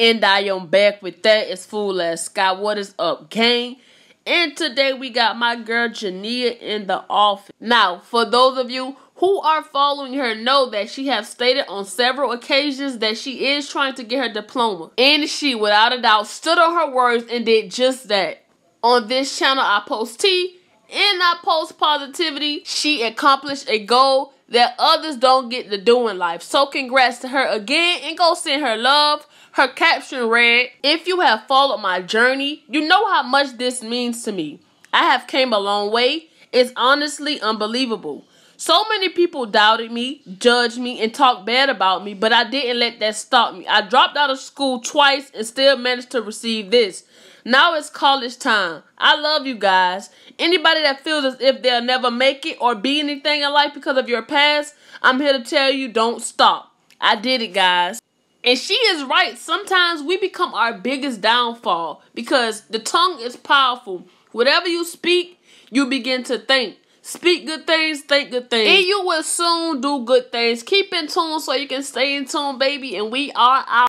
And I am back with that. It's full as Sky. What is up, gang? And today we got my girl Jania in the office. Now, for those of you who are following her know that she has stated on several occasions that she is trying to get her diploma. And she, without a doubt, stood on her words and did just that. On this channel, I post tea and I post positivity. She accomplished a goal that others don't get to do in life. So congrats to her again and go send her love. Her caption read, If you have followed my journey, you know how much this means to me. I have came a long way. It's honestly unbelievable. So many people doubted me, judged me, and talked bad about me, but I didn't let that stop me. I dropped out of school twice and still managed to receive this. Now it's college time. I love you guys. Anybody that feels as if they'll never make it or be anything in life because of your past, I'm here to tell you don't stop. I did it, guys. And she is right. Sometimes we become our biggest downfall because the tongue is powerful. Whatever you speak, you begin to think. Speak good things, think good things. And you will soon do good things. Keep in tune so you can stay in tune, baby. And we are out.